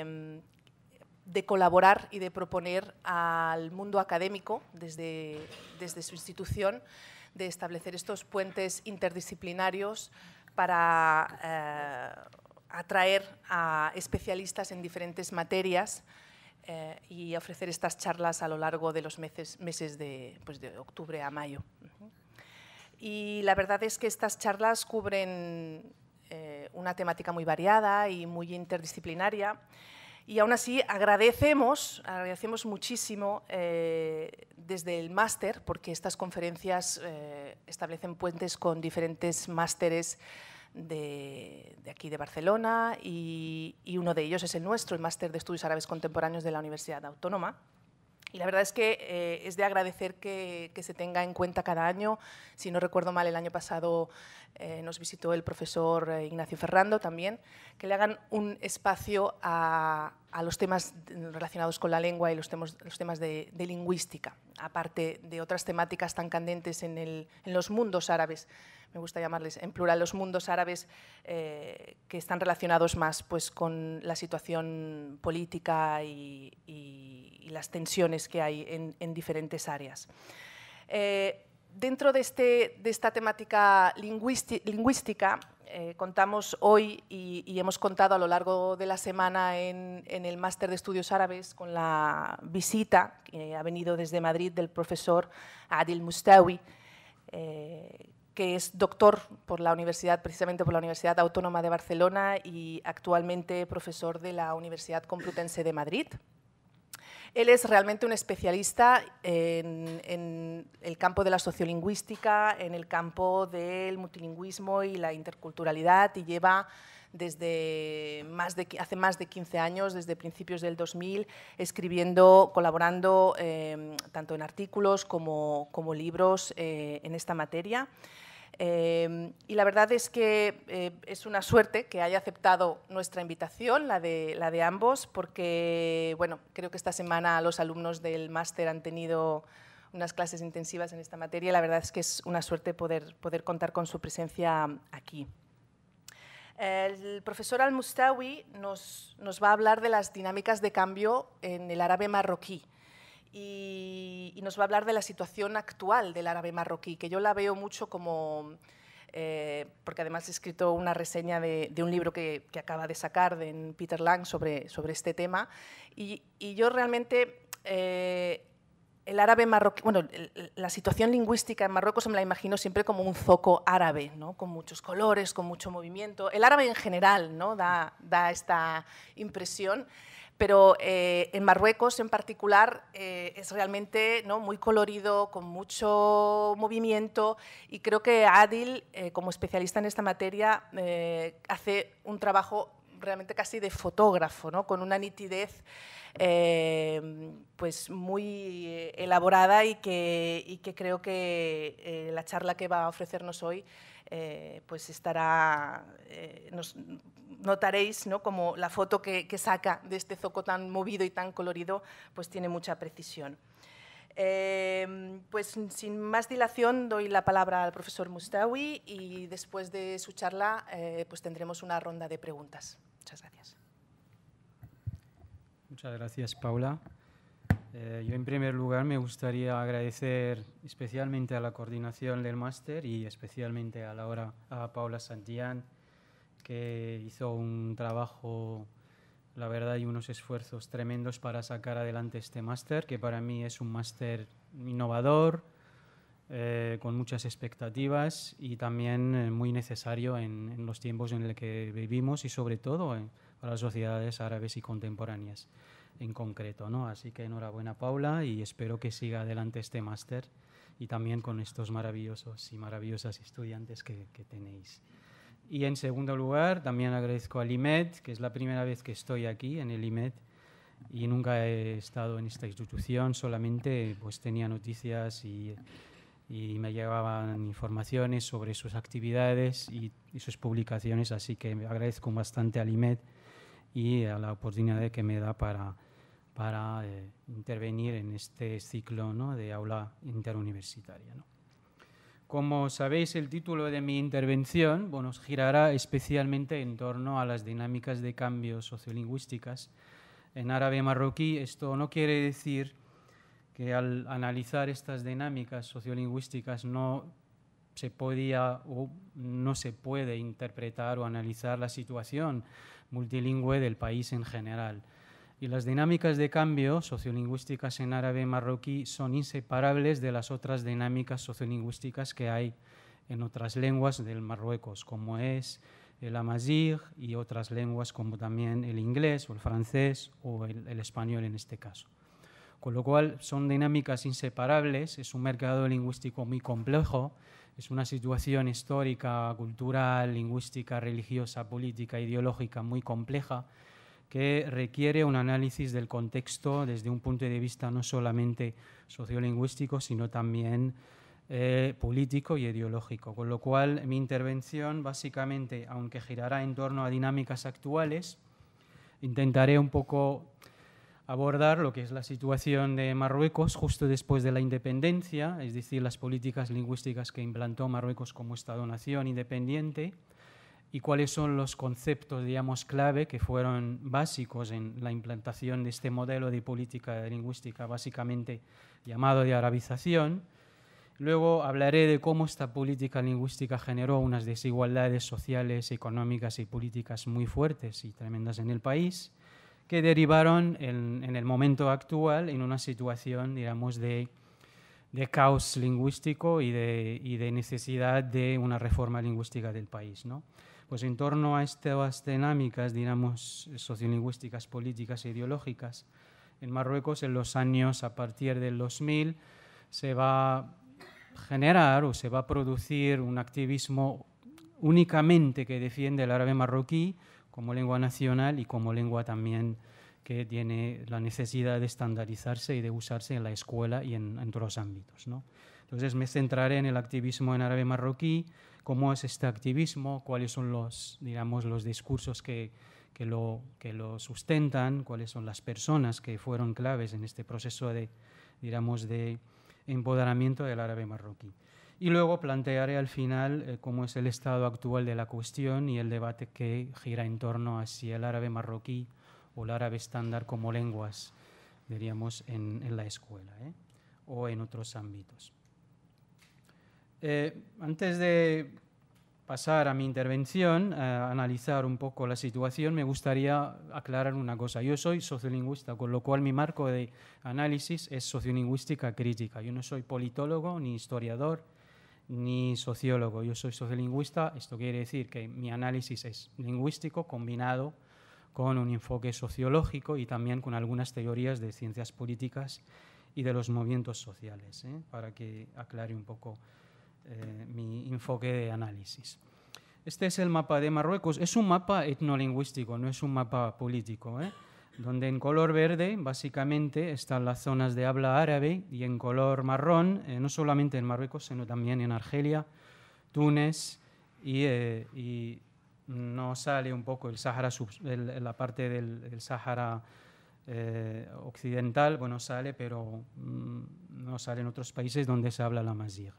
Em, de colaborar y de proponer al mundo académico desde, desde su institución de establecer estos puentes interdisciplinarios para eh, atraer a especialistas en diferentes materias eh, y ofrecer estas charlas a lo largo de los meses, meses de, pues, de octubre a mayo. Y la verdad es que estas charlas cubren eh, una temática muy variada y muy interdisciplinaria. Y aún así agradecemos, agradecemos muchísimo eh, desde el máster, porque estas conferencias eh, establecen puentes con diferentes másteres de, aquí de Barcelona y uno de ellos es el nuestro, el máster de estudios árabes contemporáneos de la Universidad Autónoma. Y la verdad es que eh, es de agradecer que, se tenga en cuenta cada año. Si no recuerdo mal, el año pasado eh, nos visitó el profesor eh, Ignacio Ferrando también, que le hagan un espacio a, a los temas relacionados con la lengua y los, temas de, lingüística, aparte de otras temáticas tan candentes en, los mundos árabes, me gusta llamarles en plural los mundos árabes eh, que están relacionados más pues, con la situación política y, las tensiones que hay en, diferentes áreas. Eh, dentro este, de, esta temática lingüística, eh, contamos hoy y, hemos contado a lo largo de la semana en, el Máster de Estudios Árabes con la visita que ha venido desde Madrid del profesor Adil Mustawi, eh, que es doctor por la universidad, precisamente por la Universidad Autónoma de Barcelona y actualmente profesor de la Universidad Complutense de Madrid. Él es realmente un especialista en, el campo de la sociolingüística, en el campo del multilingüismo y la interculturalidad y lleva desde hace más de 15 años, desde principios del 2000, escribiendo, colaborando eh, tanto en artículos como, libros eh, en esta materia. Em, y la verdad es que eh, es una suerte que haya aceptado nuestra invitación, la de, la de ambos, porque bueno, creo que esta semana los alumnos del máster han tenido unas clases intensivas en esta materia la verdad es que es una suerte poder, poder contar con su presencia aquí. El profesor Al-Mustawi nos va a hablar de las dinámicas de cambio en el árabe marroquí y, nos va a hablar de la situación actual del árabe marroquí, que yo la veo mucho como, eh, porque además he escrito una reseña de, un libro que, acaba de sacar de Peter Lang sobre, sobre este tema, y, yo realmente... Eh, el árabe marroquí, bueno, la situación lingüística en Marruecos me la imagino siempre como un zoco árabe, ¿no? con muchos colores, con mucho movimiento. El árabe en general ¿no? da, da esta impresión pero eh, en Marruecos en particular eh, es realmente muy colorido, con mucho movimiento y creo que Adil, eh, como especialista en esta materia, hace un trabajo realmente casi de fotógrafo, con una nitidez pues muy elaborada y que creo que la charla que va a ofrecernos hoy eh, pues estará, eh, notaréis ¿no? como la foto que, saca de este zoco tan movido y tan colorido, pues tiene mucha precisión. Em, pues sin más dilación doy la palabra al profesor Mustawi y después de su charla eh, pues tendremos una ronda de preguntas. Muchas gracias. Muchas gracias, Paula. Eh, yo en primer lugar me gustaría agradecer especialmente a la coordinación del máster y especialmente a hora a Paula Santillán, que hizo un trabajo, la verdad, y unos esfuerzos tremendos para sacar adelante este máster, que para mí es un máster innovador, eh, con muchas expectativas y también eh, muy necesario en, los tiempos en los que vivimos y sobre todo en, para las sociedades árabes y contemporáneas en concreto. ¿no? Así que enhorabuena Paula y espero que siga adelante este máster y también con estos maravillosos y maravillosas estudiantes que, tenéis. Y en segundo lugar, también agradezco al IMED, que es la primera vez que estoy aquí en el IMED y nunca he estado en esta institución, solamente pues tenía noticias y, me llevaban informaciones sobre sus actividades y, y, sus publicaciones, así que agradezco bastante al IMED y a la oportunidad que me da para para eh, intervenir en este ciclo de aula interuniversitaria. Como sabéis, el título de mi intervención bueno, girará especialmente en torno a las dinámicas de cambio sociolingüísticas en árabe marroquí. Esto no quiere decir que al analizar estas dinámicas sociolingüísticas no se podía o no se puede interpretar o analizar la situación multilingüe del país en general y las dinámicas de cambio sociolingüísticas en árabe marroquí son inseparables de las otras dinámicas sociolingüísticas que hay en otras lenguas del Marruecos, como es el amazigh y otras lenguas como también el inglés o el francés o el, el español en este caso. Con lo cual son dinámicas inseparables, es un mercado lingüístico muy complejo, es una situación histórica, cultural, lingüística, religiosa, política, ideológica muy compleja que requiere un análisis del contexto desde un punto de vista no solamente sociolingüístico, sino también eh, político y ideológico. Con lo cual, mi intervención básicamente, aunque girará en torno a dinámicas actuales, intentaré un poco abordar lo que es la situación de Marruecos justo después de la independencia, es decir, las políticas lingüísticas que implantó Marruecos como Estado-nación independiente, y cuáles son los conceptos, digamos, clave que fueron básicos en la implantación de este modelo de política lingüística, básicamente llamado de arabización. Luego hablaré de cómo esta política lingüística generó unas desigualdades sociales, económicas y políticas muy fuertes y tremendas en el país, que derivaron en, el momento actual en una situación, digamos, de, caos lingüístico y de, y de, necesidad de una reforma lingüística del país. ¿no? Pues en torno a estas dinámicas, digamos, sociolingüísticas, políticas e ideológicas, en Marruecos en los años a partir del 2000 se va a generar o se va a producir un activismo únicamente que defiende el árabe marroquí como lengua nacional y como lengua también que tiene la necesidad de estandarizarse y de usarse en la escuela y en, en todos los ámbitos. ¿no? Entonces me centraré en el activismo en árabe marroquí, cómo es este activismo, cuáles son los, digamos, los discursos que, que, lo, que lo sustentan, cuáles son las personas que fueron claves en este proceso de, de empoderamiento del árabe marroquí. Y luego plantearé al final eh, cómo es el estado actual de la cuestión y el debate que gira en torno a si el árabe marroquí o el árabe estándar como lenguas, diríamos, en, la escuela ¿eh? o en otros ámbitos. Eh, antes de pasar a mi intervención, a eh, analizar un poco la situación, me gustaría aclarar una cosa. Yo soy sociolingüista, con lo cual mi marco de análisis es sociolingüística crítica. Yo no soy politólogo, ni historiador, ni sociólogo. Yo soy sociolingüista, esto quiere decir que mi análisis es lingüístico combinado con un enfoque sociológico y también con algunas teorías de ciencias políticas y de los movimientos sociales, ¿eh? para que aclare un poco eh, mi enfoque de análisis. Este es el mapa de Marruecos. Es un mapa etnolingüístico, no es un mapa político. ¿eh? Donde en color verde, básicamente, están las zonas de habla árabe y en color marrón, eh, no solamente en Marruecos, sino también en Argelia, Túnez y, no sale un poco el Sahara, la parte del el Sahara occidental, bueno, sale, pero mm, no sale en otros países donde se habla la Masir.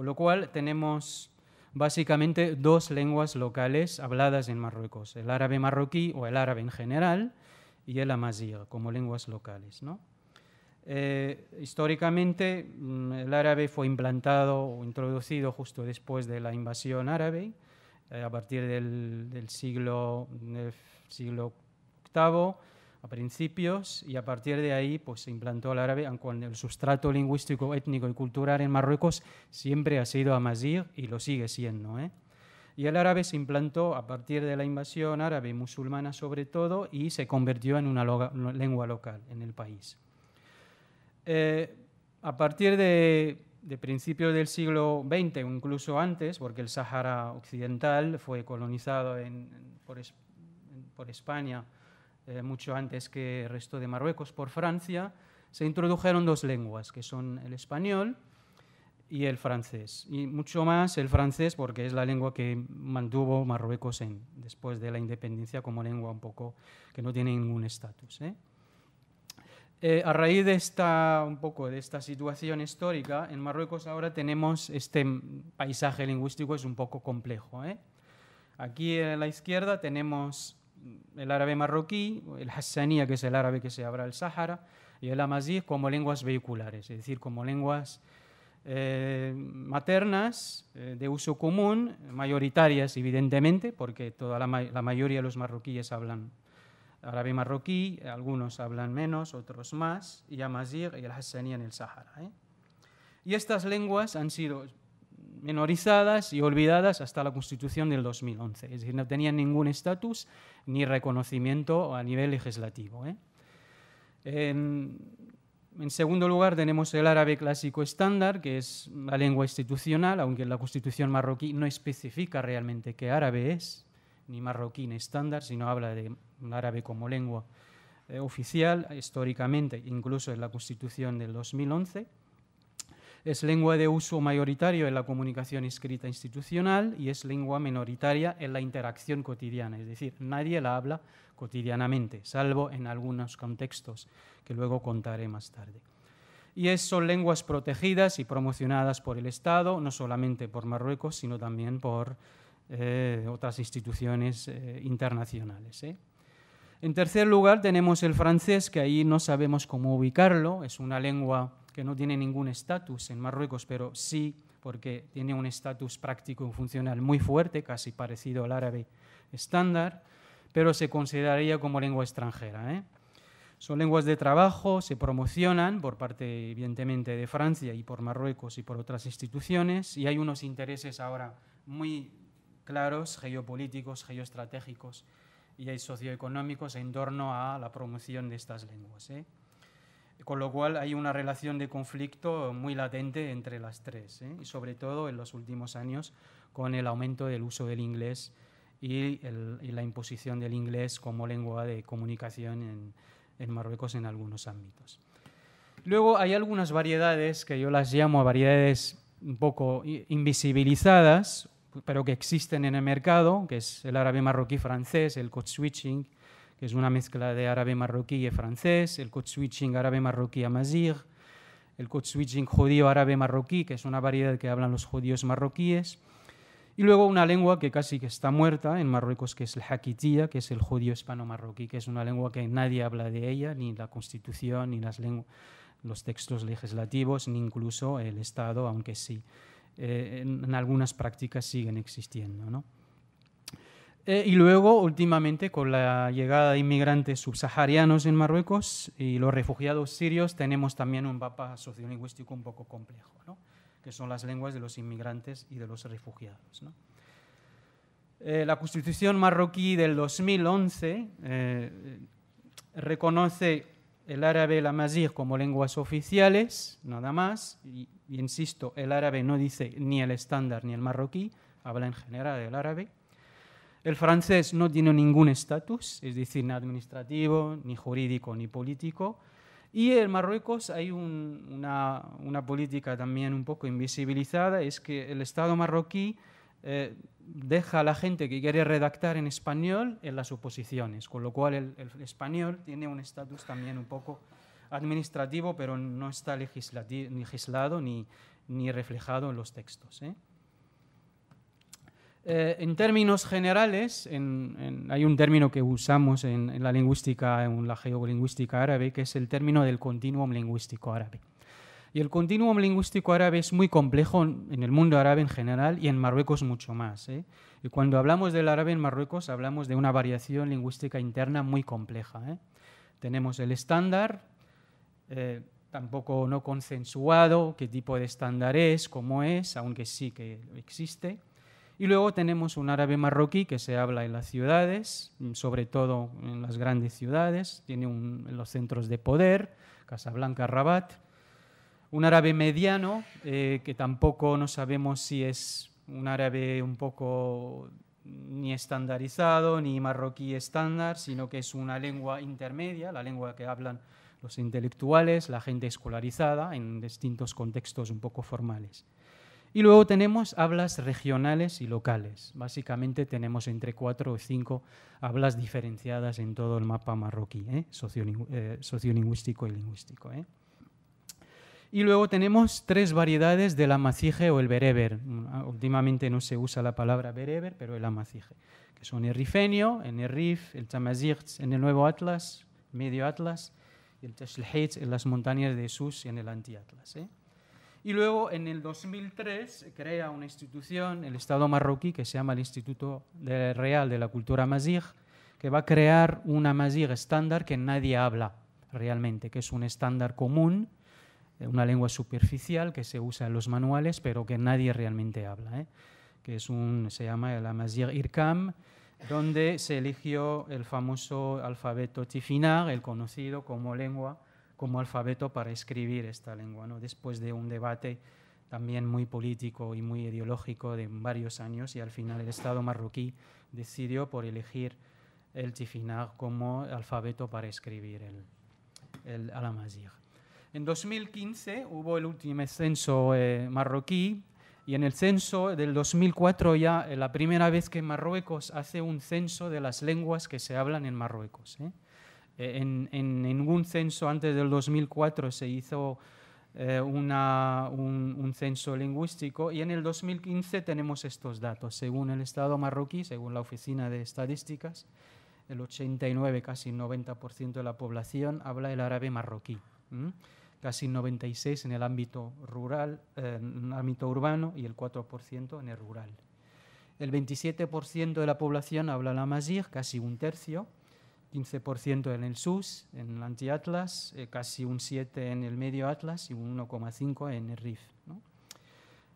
Con lo cual tenemos básicamente dos lenguas locales habladas en Marruecos, el árabe marroquí o el árabe en general y el amazigh como lenguas locales. Eh, históricamente mm, el árabe fue implantado o introducido justo después de la invasión árabe, eh, a partir del siglo VIII a principios y a partir de ahí pues, se implantó el árabe, aunque el sustrato lingüístico, étnico y cultural en Marruecos siempre ha sido amazigh y lo sigue siendo. ¿eh? Y el árabe se implantó a partir de la invasión árabe musulmana sobre todo y se convirtió en una, lengua local en el país. Eh, a partir de, principios del siglo XX o incluso antes, porque el Sahara Occidental fue colonizado por España eh, mucho antes que el resto de Marruecos, por Francia, se introdujeron dos lenguas, que son el español y el francés. Y mucho más el francés, porque es la lengua que mantuvo Marruecos en, después de la independencia como lengua un poco que no tiene ningún estatus. ¿eh? Eh, a raíz de esta, un poco de esta situación histórica, en Marruecos ahora tenemos este paisaje lingüístico, es un poco complejo. Aquí a la izquierda tenemos el árabe marroquí, el hassanía, que es el árabe que se habla el Sahara, y el amazigh como lenguas vehiculares, es decir, como lenguas eh, maternas eh, de uso común, mayoritarias evidentemente, porque toda la, mayoría de los marroquíes hablan árabe marroquí, algunos hablan menos, otros más, y amazigh y el hassanía en el Sahara. ¿eh? Y estas lenguas han sido minorizadas y olvidadas hasta la Constitución del 2011. Es decir, no tenían ningún estatus ni reconocimiento a nivel legislativo. ¿eh? En, segundo lugar, tenemos el árabe clásico estándar, que es la lengua institucional, aunque la Constitución marroquí no especifica realmente qué árabe es, ni marroquí estándar, sino habla de árabe como lengua eh, oficial históricamente, incluso en la Constitución del 2011. Es lengua de uso mayoritario en la comunicación escrita institucional y es lengua minoritaria en la interacción cotidiana, es decir, nadie la habla cotidianamente, salvo en algunos contextos que luego contaré más tarde. Y son lenguas protegidas y promocionadas por el Estado, no solamente por Marruecos, sino también por eh, otras instituciones eh, internacionales. ¿eh? En tercer lugar tenemos el francés, que ahí no sabemos cómo ubicarlo, es una lengua que no tiene ningún estatus en Marruecos, pero sí porque tiene un estatus práctico y funcional muy fuerte, casi parecido al árabe estándar, pero se consideraría como lengua extranjera. ¿eh? Son lenguas de trabajo, se promocionan por parte, evidentemente, de Francia y por Marruecos y por otras instituciones, y hay unos intereses ahora muy claros, geopolíticos, geoestratégicos y socioeconómicos en torno a la promoción de estas lenguas. ¿eh? con lo cual hay una relación de conflicto muy latente entre las tres, ¿eh? y sobre todo en los últimos años con el aumento del uso del inglés y, la imposición del inglés como lengua de comunicación en, en Marruecos en algunos ámbitos. Luego hay algunas variedades que yo las llamo variedades un poco invisibilizadas, pero que existen en el mercado, que es el árabe marroquí francés, el code switching, que es una mezcla de árabe marroquí y francés, el code switching árabe marroquí amazigh, el code switching judío árabe marroquí, que es una variedad que hablan los judíos marroquíes, y luego una lengua que casi que está muerta en Marruecos, que es el Hakitía, que es el judío hispano-marroquí, que es una lengua que nadie habla de ella, ni la constitución, ni los textos legislativos, ni incluso el Estado, aunque sí, eh, en, algunas prácticas siguen existiendo. ¿no? Eh, y luego, últimamente, con la llegada de inmigrantes subsaharianos en Marruecos y los refugiados sirios, tenemos también un mapa sociolingüístico un poco complejo, que son las lenguas de los inmigrantes y de los refugiados. Eh, la Constitución marroquí del 2011 eh, reconoce el árabe y la amazigh como lenguas oficiales, nada más, y, insisto, el árabe no dice ni el estándar ni el marroquí, habla en general del árabe el francés no tiene ningún estatus, es decir, ni administrativo, ni jurídico, ni político. Y en Marruecos hay una, política también un poco invisibilizada, es que el Estado marroquí eh, deja a la gente que quiere redactar en español en las oposiciones, con lo cual el, español tiene un estatus también un poco administrativo, pero no está legislado ni, ni reflejado en los textos. ¿eh? Eh, en términos generales, hay un término que usamos en, la lingüística, en la geolingüística árabe, que es el término del continuum lingüístico árabe. Y el continuum lingüístico árabe es muy complejo en el mundo árabe en general y en Marruecos mucho más. ¿eh? Y cuando hablamos del árabe en Marruecos, hablamos de una variación lingüística interna muy compleja. ¿eh? Tenemos el estándar, tampoco no consensuado, qué tipo de estándar es, cómo es, aunque sí que existe. Y luego tenemos un árabe marroquí que se habla en las ciudades, mm, sobre todo en las grandes ciudades, tiene los centros de poder, Casablanca, Rabat. Un árabe mediano, eh, que tampoco no sabemos si es un árabe un poco mm, ni estandarizado, ni marroquí estándar, sino que es una lengua intermedia, la lengua que hablan los intelectuales, la gente escolarizada, en distintos contextos un poco formales. Y luego tenemos hablas regionales y locales. Básicamente tenemos entre cuatro o cinco hablas diferenciadas en todo el mapa marroquí, ¿eh? Eh, sociolingüístico y lingüístico. ¿eh? Y luego tenemos tres variedades del amazigh o el bereber. Mm, últimamente no se usa la palabra bereber, pero el amazigh que son el rifenio, el rif, el tamazight en el Nuevo Atlas, Medio Atlas, y el Teshlhit en las montañas de Sus y en el Antiatlas. atlas y luego en el 2003 crea una institución, el Estado marroquí, que se llama el Instituto Real de la Cultura Mazig, que va a crear una Mazig estándar que nadie habla realmente, que es un estándar común, eh, una lengua superficial que se usa en los manuales, pero que nadie realmente habla, eh, que es un, se llama la Mazir Irkam, donde se eligió el famoso alfabeto tifinar, el conocido como lengua como alfabeto para escribir esta lengua, ¿no? después de un debate también muy político y muy ideológico de varios años y al final el Estado marroquí decidió por elegir el tifinagh como alfabeto para escribir el, el alamazigh. En 2015 hubo el último censo eh, marroquí y en el censo del 2004 ya eh, la primera vez que Marruecos hace un censo de las lenguas que se hablan en Marruecos. ¿eh? Eh, en, ningún censo antes del 2004 se hizo eh, un, censo lingüístico y en el 2015 tenemos estos datos. Según el Estado marroquí, según la Oficina de Estadísticas, el 89, casi 90% de la población habla el árabe marroquí. Casi 96 en el ámbito rural, en el ámbito urbano y el 4% en el rural. El 27% de la población habla la masir, casi un tercio, 15% en el SUS, en el anti-Atlas, eh, casi un 7% en el medio Atlas y un 1,5% en el RIF.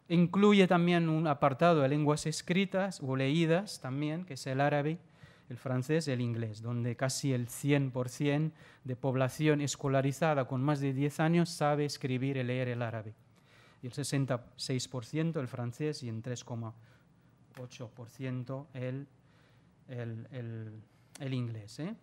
Incluye también un apartado de lenguas escritas o leídas también, que es el árabe, el francés, el inglés, donde casi el 100% de población escolarizada con más de 10 años sabe escribir y leer el árabe. Y el 66% el francés y en 3,8% el, el, el el inglés. ¿eh?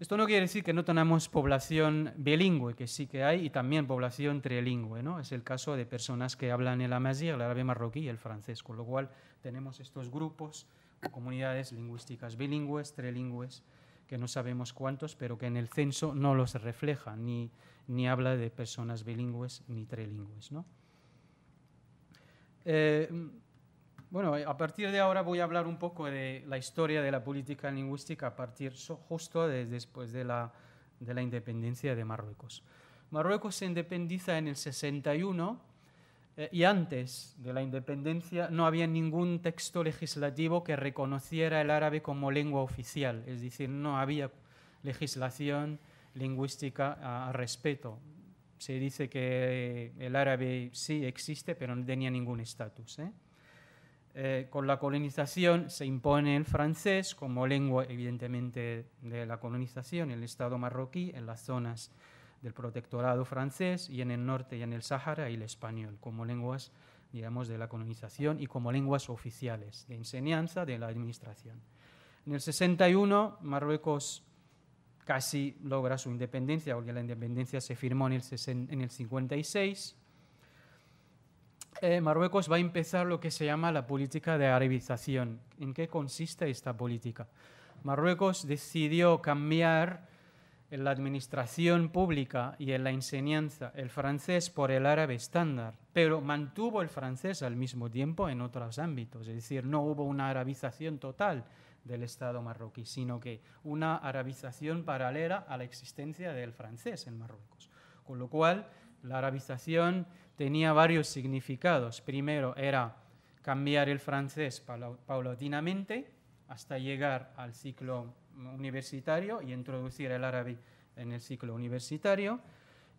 Esto no quiere decir que no tengamos población bilingüe, que sí que hay, y también población trilingüe. ¿no? Es el caso de personas que hablan el amazigh, el árabe marroquí y el francés, con lo cual tenemos estos grupos comunidades lingüísticas bilingües, trilingües, que no sabemos cuántos, pero que en el censo no los refleja, ni, ni habla de personas bilingües ni trilingües. ¿no? Eh, bueno, a partir de ahora voy a hablar un poco de la historia de la política lingüística a partir justo después de la, independencia de Marruecos. Marruecos se independiza en el 61 eh, y antes de la independencia no había ningún texto legislativo que reconociera el árabe como lengua oficial, es decir, no había legislación lingüística a, respeto. Se dice que el árabe sí existe, pero no tenía ningún estatus. ¿eh? Eh, con la colonización se impone el francés como lengua evidentemente de la colonización, el Estado marroquí en las zonas del protectorado francés y en el norte y en el Sáhara y el español como lenguas digamos, de la colonización y como lenguas oficiales de enseñanza de la administración. En el 61 Marruecos casi logra su independencia, porque la independencia se firmó en el 56, eh, Marruecos va a empezar lo que se llama la política de arabización. ¿En qué consiste esta política? Marruecos decidió cambiar en la administración pública y en la enseñanza el francés por el árabe estándar, pero mantuvo el francés al mismo tiempo en otros ámbitos, es decir, no hubo una arabización total del Estado marroquí, sino que una arabización paralela a la existencia del francés en Marruecos. Con lo cual, la arabización tenía varios significados. Primero era cambiar el francés paulatinamente hasta llegar al ciclo universitario y introducir el árabe en el ciclo universitario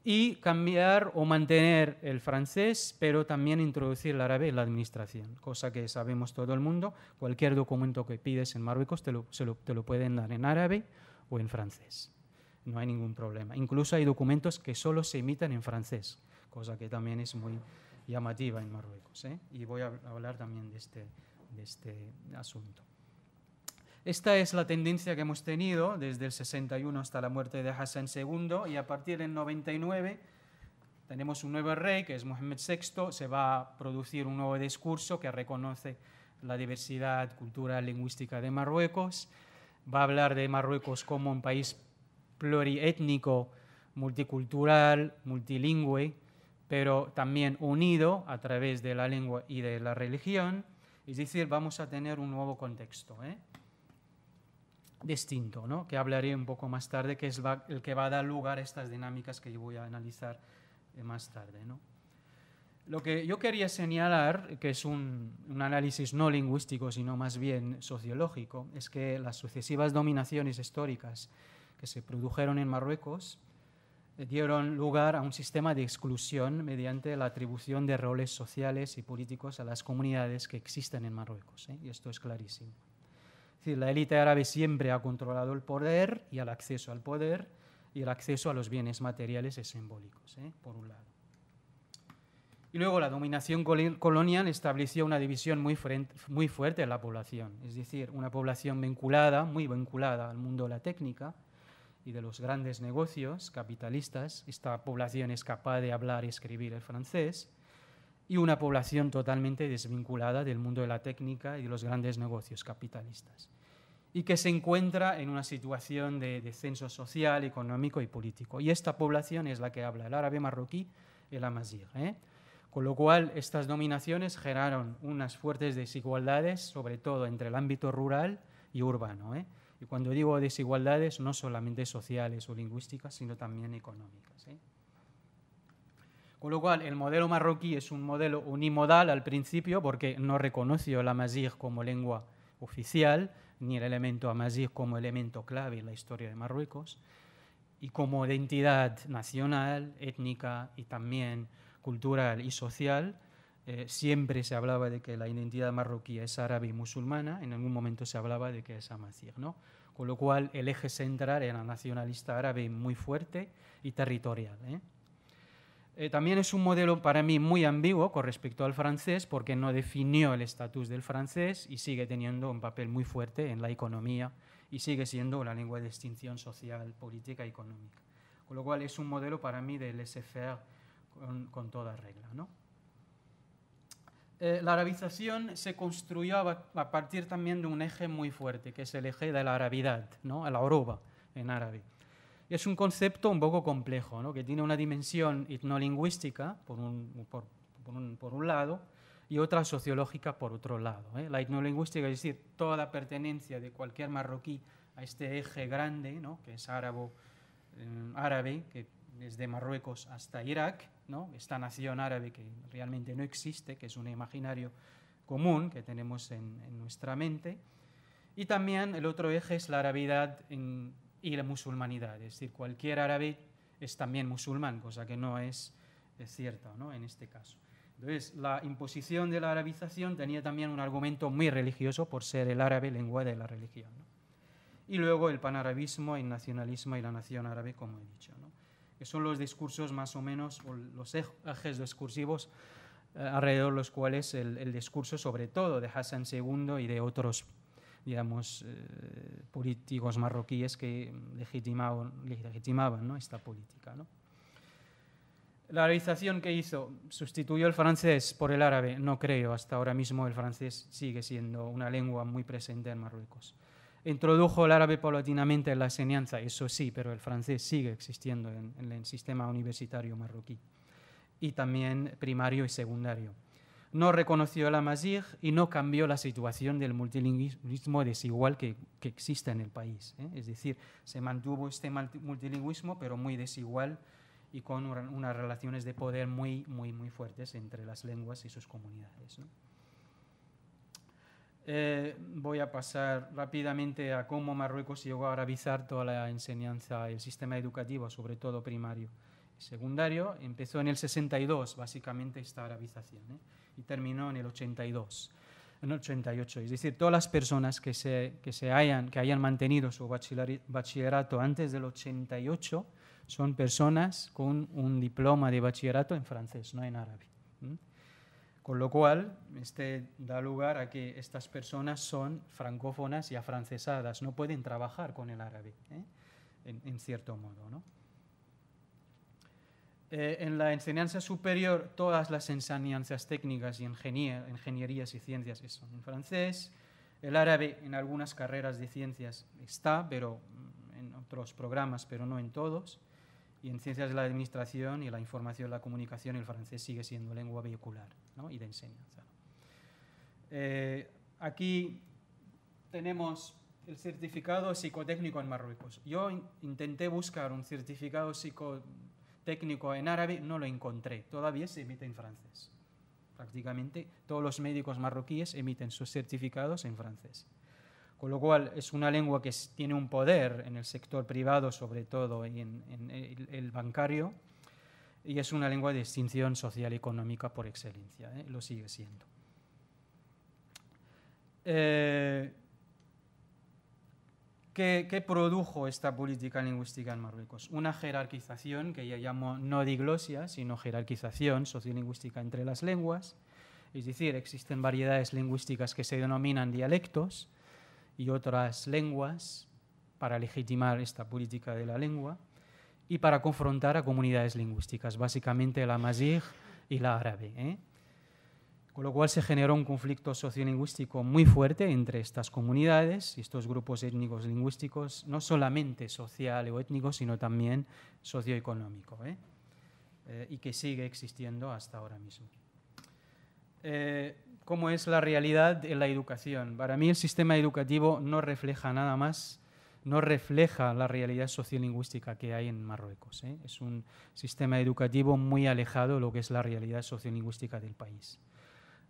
y cambiar o mantener el francés, pero también introducir el árabe en la administración, cosa que sabemos todo el mundo. Cualquier documento que pides en Marruecos te lo, te lo pueden dar en árabe o en francés no hay ningún problema. Incluso hay documentos que solo se imitan en francés, cosa que también es muy llamativa en Marruecos. ¿eh? Y voy a hablar también de este, de este asunto. Esta es la tendencia que hemos tenido desde el 61 hasta la muerte de Hassan II y a partir del 99 tenemos un nuevo rey que es Mohamed VI, se va a producir un nuevo discurso que reconoce la diversidad cultural lingüística de Marruecos, va a hablar de Marruecos como un país plurietnico, multicultural, multilingüe, pero también unido a través de la lengua y de la religión. Es decir, vamos a tener un nuevo contexto ¿eh? distinto, ¿no? que hablaré un poco más tarde, que es el que va a dar lugar a estas dinámicas que yo voy a analizar eh, más tarde. Lo que yo quería señalar, que es un, análisis no lingüístico, sino más bien sociológico, es que las sucesivas dominaciones históricas se produjeron en Marruecos eh, dieron lugar a un sistema de exclusión mediante la atribución de roles sociales y políticos a las comunidades que existen en Marruecos. ¿eh? Y esto es clarísimo. Es decir, la élite árabe siempre ha controlado el poder y el acceso al poder y el acceso a los bienes materiales y simbólicos, ¿eh? por un lado. Y luego la dominación colonial estableció una división muy, muy, fuerte en la población, es decir, una población vinculada, muy vinculada al mundo de la técnica, y de los grandes negocios capitalistas, esta población es capaz de hablar y escribir el francés, y una población totalmente desvinculada del mundo de la técnica y de los grandes negocios capitalistas, y que se encuentra en una situación de descenso social, económico y político. Y esta población es la que habla el árabe marroquí, el amazigh. ¿eh? Con lo cual, estas dominaciones generaron unas fuertes desigualdades, sobre todo entre el ámbito rural y urbano. ¿eh? Y cuando digo desigualdades, no solamente sociales o lingüísticas, sino también económicas. ¿eh? Con lo cual, el modelo marroquí es un modelo unimodal al principio porque no reconoció la amazigh como lengua oficial, ni el elemento amazigh como elemento clave en la historia de Marruecos, y como identidad nacional, étnica y también cultural y social, eh, siempre se hablaba de que la identidad marroquí es árabe y musulmana, en algún momento se hablaba de que es amazigh, ¿no? Con lo cual el eje central era nacionalista árabe muy fuerte y territorial. ¿eh? Eh, también es un modelo para mí muy ambiguo con respecto al francés porque no definió el estatus del francés y sigue teniendo un papel muy fuerte en la economía y sigue siendo la lengua de extinción social, política y económica. Con lo cual es un modelo para mí de laissez-faire con, con, toda regla. ¿no? Eh, la arabización se construyó a, partir también de un eje muy fuerte, que es el eje de la arabidad, ¿no? la oruba en árabe. Es un concepto un poco complejo, que tiene una dimensión etnolingüística, por un, lado, y otra sociológica, por otro lado. ¿eh? La etnolingüística, es decir, toda pertenencia de cualquier marroquí a este eje grande, que es árabe, eh, que desde Marruecos hasta Irak, ¿no? esta nación árabe que realmente no existe, que es un imaginario común que tenemos en, nuestra mente. Y también el otro eje es la arabidad y la musulmanidad, es decir, cualquier árabe es también musulmán, cosa que no es, es cierta ¿no? en este caso. Entonces, la imposición de la arabización tenía también un argumento muy religioso por ser el árabe lengua de la religión. Y luego el panarabismo, el nacionalismo y la nación árabe, como he dicho que son los discursos más o menos, o los ejes discursivos eh, alrededor de los cuales el, discurso, sobre todo de Hassan II y de otros digamos, eh, políticos marroquíes que legitimaban, esta política. La realización que hizo sustituyó el francés por el árabe, no creo, hasta ahora mismo el francés sigue siendo una lengua muy presente en Marruecos introdujo el árabe paulatinamente en la enseñanza, eso sí, pero el francés sigue existiendo en, el sistema universitario marroquí y también primario y secundario. No reconoció la amazigh y no cambió la situación del multilingüismo desigual que, existe en el país. ¿eh? Es decir, se mantuvo este multilingüismo, pero muy desigual y con unas relaciones de poder muy, muy, muy fuertes entre las lenguas y sus comunidades. Eh, voy a pasar rápidamente a cómo Marruecos llegó a arabizar toda la enseñanza, el sistema educativo, sobre todo primario y secundario. Empezó en el 62, básicamente, esta arabización, ¿eh? y terminó en el 82, en el 88. Es decir, todas las personas que, se, que, se hayan, que hayan mantenido su bachillerato antes del 88 son personas con un diploma de bachillerato en francés, no en árabe. Con lo cual, este da lugar a que estas personas son francófonas y afrancesadas, no pueden trabajar con el árabe, ¿eh? en, cierto modo. ¿no? Eh, en la enseñanza superior, todas las enseñanzas técnicas y ingenierías y ciencias son en francés. El árabe en algunas carreras de ciencias está, pero en otros programas, pero no en todos. Y en ciencias de la administración y la información, y la comunicación, el francés sigue siendo lengua vehicular y de enseñanza. Eh, aquí tenemos el certificado psicotécnico en Marruecos. Yo intenté buscar un certificado psicotécnico en árabe, no lo encontré. Todavía se emite en francés. Prácticamente todos los médicos marroquíes emiten sus certificados en francés. Con lo cual es una lengua que tiene un poder en el sector privado, sobre todo, en, el, bancario, y es una lengua de distinción social y económica por excelencia, ¿eh? lo sigue siendo. Eh, ¿qué, produjo esta política lingüística en Marruecos? Una jerarquización que ya llamo no diglosia, sino jerarquización sociolingüística entre las lenguas, es decir, existen variedades lingüísticas que se denominan dialectos, y otras lenguas para legitimar esta política de la lengua y para confrontar a comunidades lingüísticas, básicamente la mazig y la árabe. ¿eh? Con lo cual se generó un conflicto sociolingüístico muy fuerte entre estas comunidades y estos grupos étnicos lingüísticos, no solamente social o étnico, sino también socioeconómico, ¿eh? Eh, y que sigue existiendo hasta ahora mismo. Eh, cómo es la realidad en la educación. Para mí el sistema educativo no refleja nada más, no refleja la realidad sociolingüística que hay en Marruecos. ¿eh? Es un sistema educativo muy alejado de lo que es la realidad sociolingüística del país.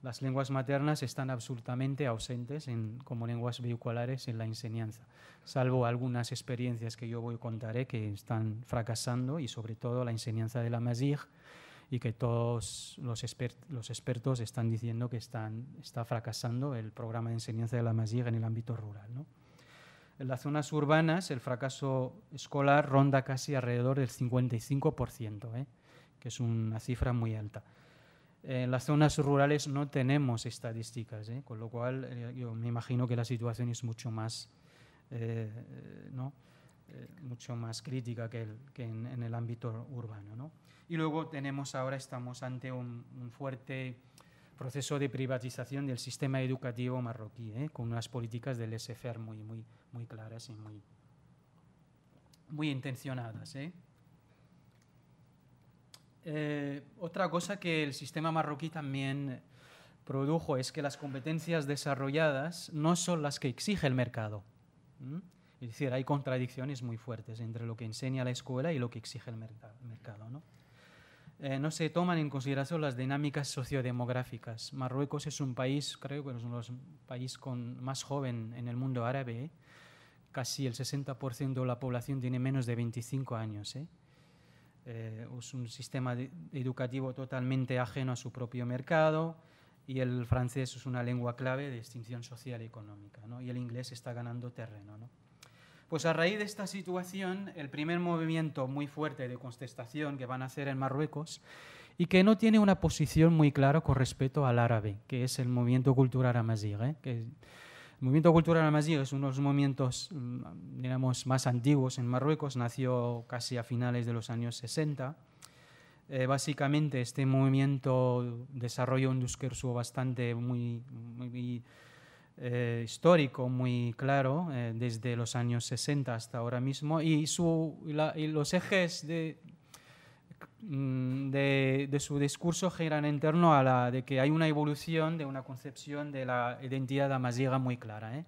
Las lenguas maternas están absolutamente ausentes como lenguas vehiculares en la enseñanza, salvo algunas experiencias que yo voy a contaré ¿eh? que están fracasando y sobre todo la enseñanza de la masij, y que todos los, expertos están diciendo que está fracasando el programa de enseñanza de la Masía en el ámbito rural. En las zonas urbanas el fracaso escolar ronda casi alrededor del 55%, ¿eh? que es una cifra muy alta. En las zonas rurales no tenemos estadísticas, ¿eh? con lo cual eh, yo me imagino que la situación es mucho más, ¿no? Eh, mucho más crítica que, en, el ámbito urbano. ¿no? Y luego tenemos ahora, estamos ante un, fuerte proceso de privatización del sistema educativo marroquí, ¿eh? con unas políticas del SFR e muy, muy, muy claras y muy, muy intencionadas. ¿eh? otra cosa que el sistema marroquí también produjo es que las competencias desarrolladas no son las que exige el mercado. Es decir, hay contradicciones muy fuertes entre lo que enseña la escuela y lo que exige el mercado. ¿no? Eh, no se toman en consideración las dinámicas sociodemográficas. Marruecos es un país, creo que es uno de los países con más joven en el mundo árabe. ¿eh? Casi el 60% de la población tiene menos de 25 años. ¿eh? es un sistema educativo totalmente ajeno a su propio mercado y el francés es una lengua clave de extinción social y económica. Y el inglés está ganando terreno. ¿no? Pues a raíz de esta situación, el primer movimiento muy fuerte de contestación que van a hacer en Marruecos y que no tiene una posición muy clara con respecto al árabe, que es el movimiento cultural amazigh. ¿eh? el movimiento cultural amazigh es uno de los movimientos mm, digamos, más antiguos en Marruecos, nació casi a finales de los años 60. Eh, básicamente este movimiento desarrolló un discurso bastante muy eh, histórico muy claro eh, desde los años 60 hasta ahora mismo y, los ejes mm, de, de, su discurso giran en torno a la de que hay una evolución de una concepción de la identidad amazigha muy clara. ¿eh?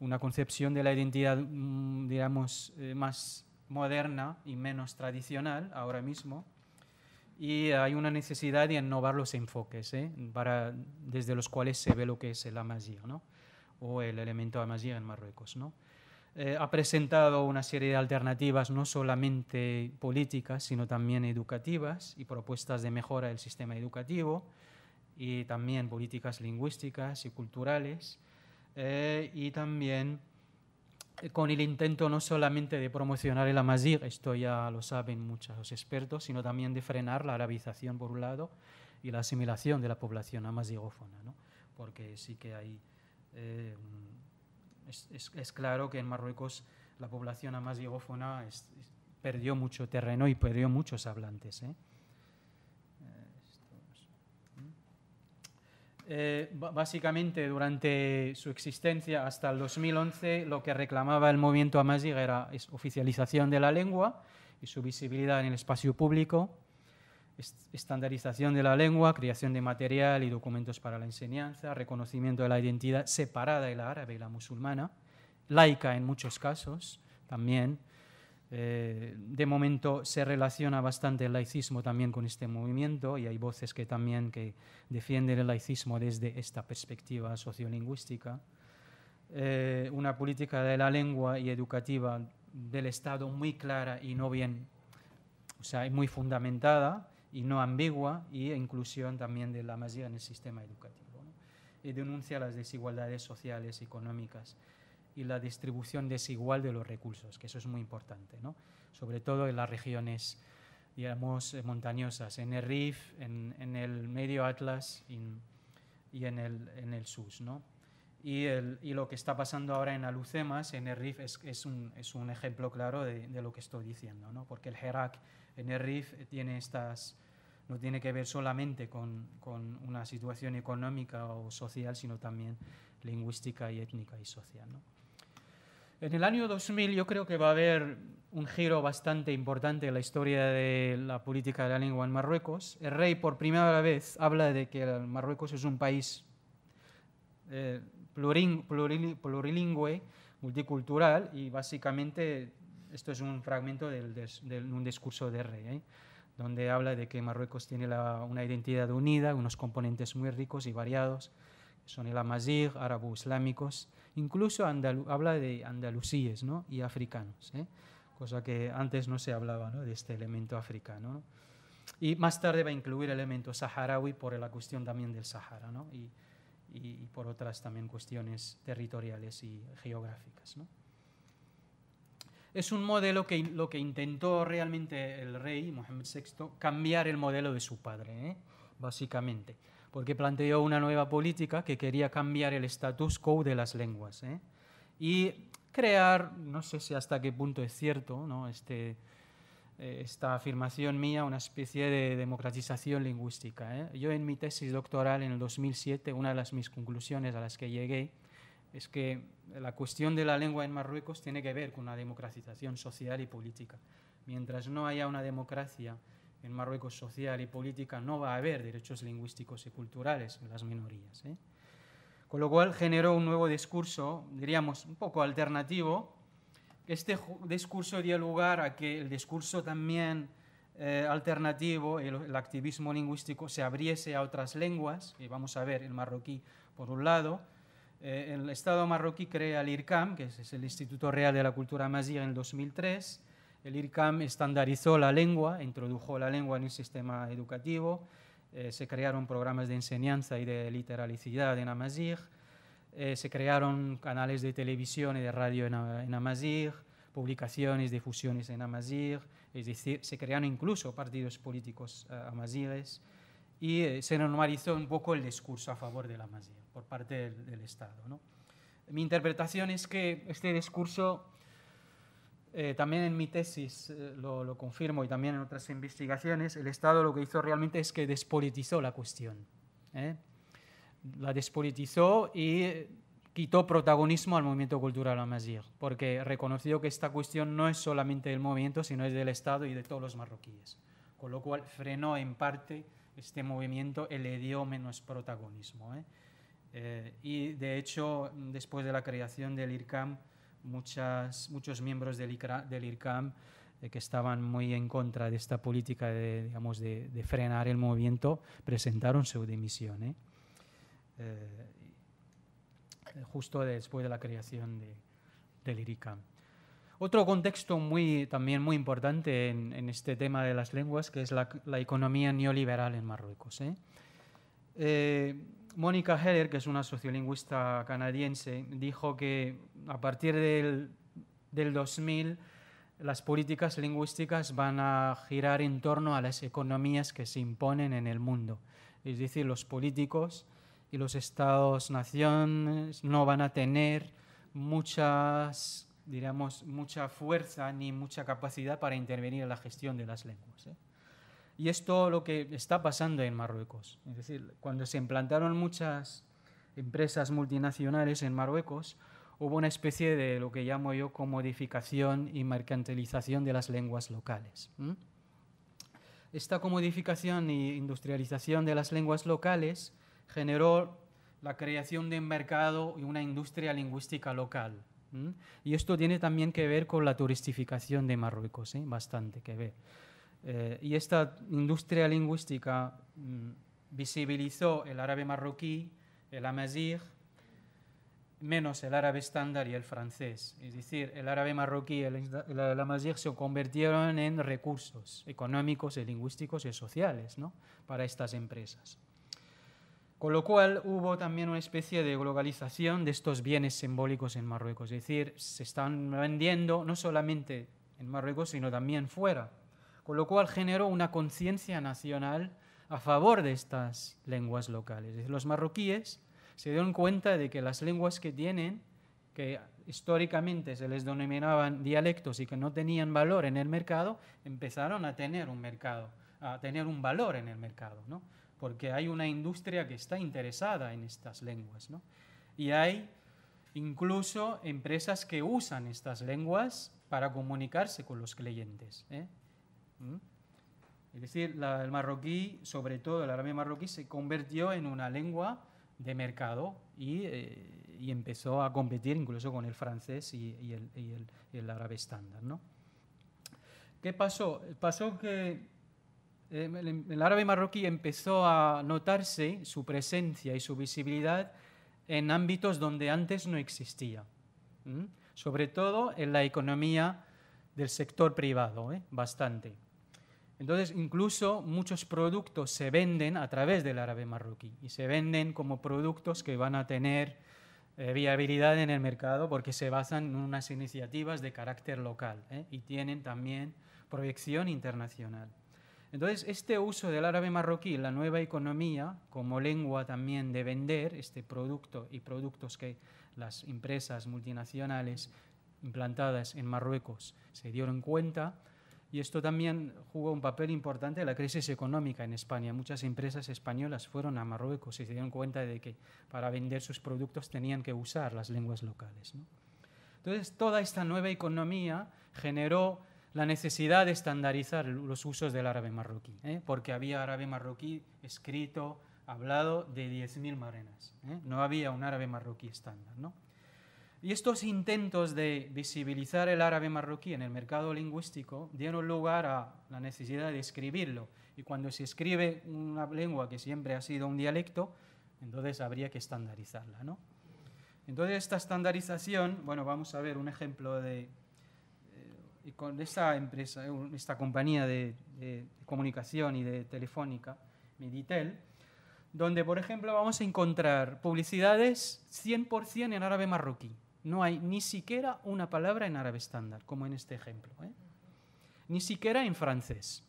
Una concepción de la identidad, mm, digamos, más moderna y menos tradicional ahora mismo y hay una necesidad de innovar los enfoques ¿eh? Para, desde los cuales se ve lo que es el amazir ¿no? o el elemento amazir en Marruecos. ¿no? Eh, ha presentado una serie de alternativas no solamente políticas, sino también educativas y propuestas de mejora del sistema educativo y también políticas lingüísticas y culturales eh, y también eh, con el intento no solamente de promocionar el amazigh, esto ya lo saben muchos expertos, sino también de frenar la arabización por un lado y la asimilación de la población amazigófona, ¿no? porque sí que hay, eh, es, claro que en Marruecos la población amazigófona perdió mucho terreno y perdió muchos hablantes. ¿eh? Eh, básicamente, durante su existencia hasta el 2011, lo que reclamaba el movimiento Amazigh era es oficialización de la lengua y su visibilidad en el espacio público, estandarización de la lengua, creación de material y documentos para la enseñanza, reconocimiento de la identidad separada de la árabe y la musulmana, laica en muchos casos también, eh, de momento se relaciona bastante el laicismo también con este movimiento y hay voces que también que defienden el laicismo desde esta perspectiva sociolingüística. Eh, una política de la lengua y educativa del Estado muy clara y no bien, o sea, muy fundamentada y no ambigua y e inclusión también de la masía en el sistema educativo. Y denuncia las desigualdades sociales, y económicas y la distribución desigual de los recursos, que eso es muy importante, ¿no? sobre todo en las regiones digamos, eh, montañosas, en el Rif, en, el Medio Atlas y, en, el, en el SUS. ¿no? Y, el, y, lo que está pasando ahora en Alucemas, en el RIF, es, es, un, es un, ejemplo claro de, lo que estoy diciendo, ¿no? porque el Herak en el RIF tiene estas, no tiene que ver solamente con, con, una situación económica o social, sino también lingüística y étnica y social. ¿no? En el año 2000 yo creo que va a haber un giro bastante importante en la historia de la política de la lengua en Marruecos. El rey por primera vez habla de que Marruecos es un país eh, plurilingüe, multicultural, y básicamente esto es un fragmento de un discurso del rey, ¿eh? donde habla de que Marruecos tiene una identidad unida, unos componentes muy ricos y variados son el amazigh, árabes islámicos incluso habla de andalusíes y africanos, ¿eh? cosa que antes no se hablaba de este elemento africano. Y más tarde va a incluir elementos saharaui por la cuestión también del Sahara y, por otras también cuestiones territoriales y geográficas. Es un modelo que lo que intentó realmente el rey, Mohammed VI, cambiar el modelo de su padre, ¿eh? básicamente porque planteó una nueva política que quería cambiar el status quo de las lenguas ¿eh? y crear, no sé si hasta qué punto es cierto ¿no? este, eh, esta afirmación mía, una especie de democratización lingüística. ¿eh? Yo en mi tesis doctoral en el 2007, una de las mis conclusiones a las que llegué es que la cuestión de la lengua en Marruecos tiene que ver con una democratización social y política. Mientras no haya una democracia en Marruecos social y política no va a haber derechos lingüísticos y culturales en las minorías. ¿eh? Con lo cual generó un nuevo discurso, diríamos, un poco alternativo. Este discurso dio lugar a que el discurso también eh, alternativo, el, activismo lingüístico, se abriese a otras lenguas, y vamos a ver el marroquí por un lado. Eh, el Estado marroquí crea el IRCAM, que es, el Instituto Real de la Cultura Magia, en el 2003 el IRCAM estandarizó la lengua, introdujo la lengua en el sistema educativo, eh, se crearon programas de enseñanza y de literalicidad en Amazigh, eh, se crearon canales de televisión y de radio en, Amazigh, publicaciones, difusiones en Amazigh, es decir, se crearon incluso partidos políticos eh, amazighes y se normalizó un poco el discurso a favor del amazigh por parte del, Estado. Mi interpretación es que este discurso eh, también en mi tesis eh, lo, confirmo y también en otras investigaciones, el Estado lo que hizo realmente es que despolitizó la cuestión. ¿eh? La despolitizó y quitó protagonismo al movimiento cultural amazigh, porque reconoció que esta cuestión no es solamente del movimiento, sino es del Estado y de todos los marroquíes. Con lo cual frenó en parte este movimiento y le dio menos protagonismo. y de hecho, después de la creación del IRCAM, muchas, muchos miembros del, del IRCAM eh, que estaban muy en contra de esta política de, digamos, de, frenar el movimiento presentaron su dimisión. ¿eh? Eh, justo después de la creación del IRCAM. Otro contexto muy, también muy importante en, este tema de las lenguas, que es la, economía neoliberal en Marruecos. ¿eh? Mónica Heller, que es una sociolingüista canadiense, dijo que a partir del, 2000 las políticas lingüísticas van a girar en torno a las economías que se imponen en el mundo. Es decir, los políticos y los estados-naciones no van a tener muchas, mucha fuerza ni mucha capacidad para intervenir en la gestión de las lenguas. ¿eh? Y es lo que está pasando en Marruecos. Es decir, cuando se implantaron muchas empresas multinacionales en Marruecos, hubo una especie de lo que llamo yo comodificación y mercantilización de las lenguas locales. Esta comodificación y industrialización de las lenguas locales generó la creación de un mercado y una industria lingüística local. Y esto tiene también que ver con la turistificación de Marruecos, ¿eh? bastante que ver. Eh, y esta industria lingüística mm, visibilizó el árabe marroquí, el amazigh, menos el árabe estándar y el francés. Es decir, el árabe marroquí y el, amazigh se convirtieron en recursos económicos lingüísticos y sociales ¿no? para estas empresas. Con lo cual hubo también una especie de globalización de estos bienes simbólicos en Marruecos. Es decir, se están vendiendo no solamente en Marruecos, sino también fuera con lo cual generó una conciencia nacional a favor de estas lenguas locales. Los marroquíes se dieron cuenta de que las lenguas que tienen, que históricamente se les denominaban dialectos y que no tenían valor en el mercado, empezaron a tener un mercado, a tener un valor en el mercado, ¿no? porque hay una industria que está interesada en estas lenguas. ¿no? Y hay incluso empresas que usan estas lenguas para comunicarse con los clientes. ¿eh? ¿Mm? Es decir, el marroquí, sobre todo el árabe marroquí, se convirtió en una lengua de mercado y, eh, empezó a competir incluso con el francés y, el, árabe estándar. ¿Qué pasó? Pasó que eh, el, árabe marroquí empezó a notarse su presencia y su visibilidad en ámbitos donde antes no existía, sobre todo en la economía del sector privado, ¿eh? bastante. Entonces, incluso muchos productos se venden a través del árabe marroquí y se venden como productos que van a tener eh, viabilidad en el mercado porque se basan en unas iniciativas de carácter local ¿eh? y tienen también proyección internacional. Entonces, este uso del árabe marroquí, la nueva economía, como lengua también de vender este producto y productos que las empresas multinacionales implantadas en Marruecos se dieron cuenta, y esto también jugó un papel importante en la crisis económica en España. Muchas empresas españolas fueron a Marruecos y se dieron cuenta de que para vender sus productos tenían que usar las lenguas locales. Entonces, toda esta nueva economía generó la necesidad de estandarizar los usos del árabe marroquí, ¿eh? porque había árabe marroquí escrito, hablado de 10.000 marenas. ¿eh? No había un árabe marroquí estándar. Y estos intentos de visibilizar el árabe marroquí en el mercado lingüístico dieron lugar a la necesidad de escribirlo. Y cuando se escribe una lengua que siempre ha sido un dialecto, entonces habría que estandarizarla. Entonces esta estandarización, bueno, vamos a ver un ejemplo de, eh, y con esta empresa, esta compañía de, de, comunicación y de telefónica, Meditel, donde, por ejemplo, vamos a encontrar publicidades 100% en árabe marroquí no hay ni siquiera una palabra en árabe estándar, como en este ejemplo. ¿eh? Ni siquiera en francés.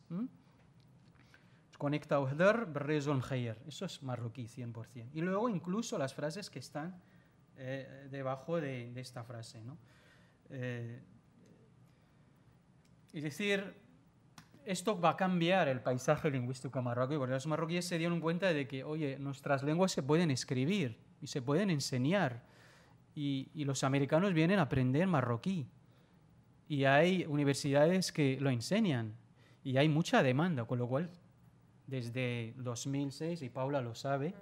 Conecta Eso es marroquí, 100%. Y luego incluso las frases que están eh, debajo de, esta frase. ¿no? es eh, decir, esto va a cambiar el paisaje lingüístico marroquí, porque los marroquíes se dieron cuenta de que, oye, nuestras lenguas se pueden escribir y se pueden enseñar y, los americanos vienen a aprender marroquí. Y hay universidades que lo enseñan y hay mucha demanda, con lo cual desde 2006, y Paula lo sabe,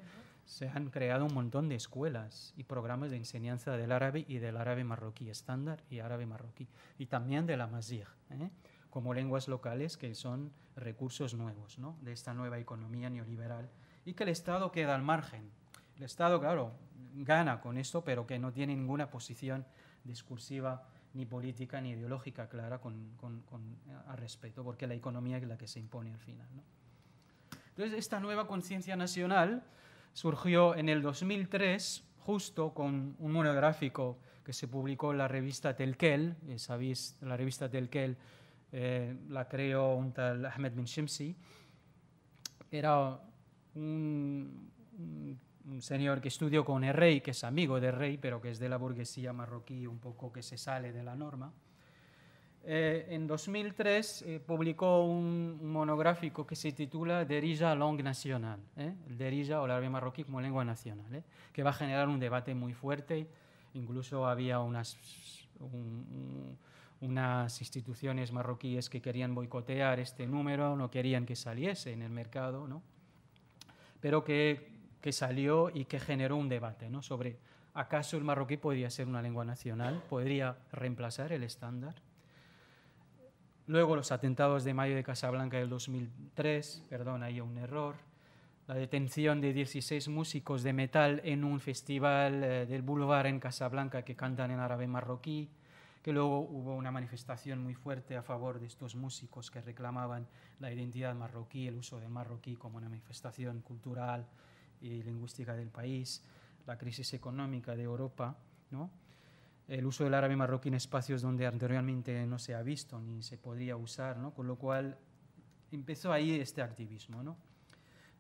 se han creado un montón de escuelas y programas de enseñanza del árabe y del árabe marroquí estándar y árabe marroquí, y también de la masij, ¿eh? como lenguas locales que son recursos nuevos de esta nueva economía neoliberal, y que el Estado queda al margen. El Estado, claro, gana con esto, pero que no tiene ninguna posición discursiva ni política ni ideológica clara eh, al respecto, porque la economía es la que se impone al final. Entonces, esta nueva conciencia nacional surgió en el 2003, justo con un monográfico que se publicó en la revista Telquel, eh, sabéis, la revista Telquel eh, la creó un tal Ahmed bin Shimsi, era un un señor que estudió con el rey, que es amigo de rey, pero que es de la burguesía marroquí, un poco que se sale de la norma. Eh, en 2003 eh, publicó un, monográfico que se titula Derija Langue Nacional, eh, Derija o la árabe marroquí como lengua nacional, que va a generar un debate muy fuerte. Incluso había unas, unas instituciones marroquíes que querían boicotear este número, no querían que saliese en el mercado, pero que que salió y que generó un debate ¿no? sobre acaso el marroquí podría ser una lengua nacional, podría reemplazar el estándar. Luego los atentados de mayo de Casablanca del 2003, perdón, hay un error. La detención de 16 músicos de metal en un festival eh, del Boulevard en Casablanca que cantan en árabe marroquí, que luego hubo una manifestación muy fuerte a favor de estos músicos que reclamaban la identidad marroquí, el uso del marroquí como una manifestación cultural, y lingüística del país, la crisis económica de Europa, ¿no? el uso del árabe marroquí en espacios donde anteriormente no se ha visto ni se podría usar, ¿no? con lo cual empezó ahí este activismo. ¿no?